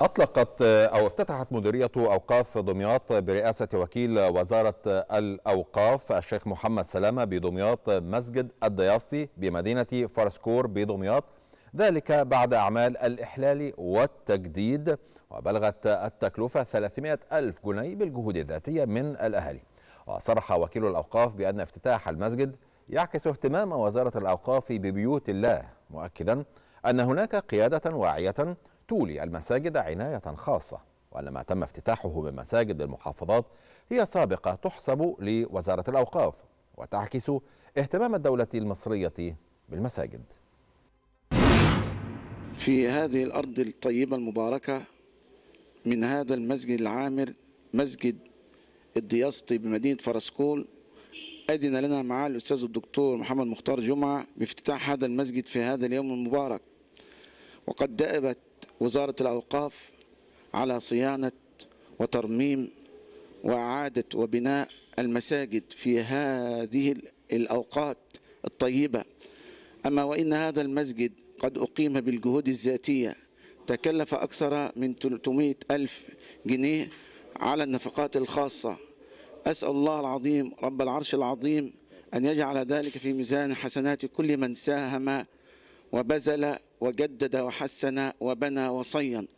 أطلقت أو افتتحت مديرية أوقاف دمياط برئاسة وكيل وزارة الأوقاف الشيخ محمد سلامة بدمياط مسجد الدياصي بمدينة فرسكور بدمياط ذلك بعد أعمال الإحلال والتجديد وبلغت التكلفة 300 ألف جنيه بالجهود الذاتية من الأهالي وصرح وكيل الأوقاف بأن افتتاح المسجد يعكس اهتمام وزارة الأوقاف ببيوت الله مؤكدا أن هناك قيادة واعية تولي المساجد عناية خاصة وأن ما تم افتتاحه من مساجد المحافظات هي سابقة تحسب لوزارة الأوقاف وتعكس اهتمام الدولة المصرية بالمساجد في هذه الأرض الطيبة المباركة من هذا المسجد العامر مسجد الدياسطي بمدينة فرسكول أذن لنا معالي الأستاذ الدكتور محمد مختار جمعة بافتتاح هذا المسجد في هذا اليوم المبارك وقد دأبت وزارة الأوقاف على صيانة وترميم وإعادة وبناء المساجد في هذه الأوقات الطيبة أما وإن هذا المسجد قد أقيم بالجهود الذاتية تكلف أكثر من 300 ألف جنيه على النفقات الخاصة أسأل الله العظيم رب العرش العظيم أن يجعل ذلك في ميزان حسنات كل من ساهم وبذل وجدد وحسن وبنى وصين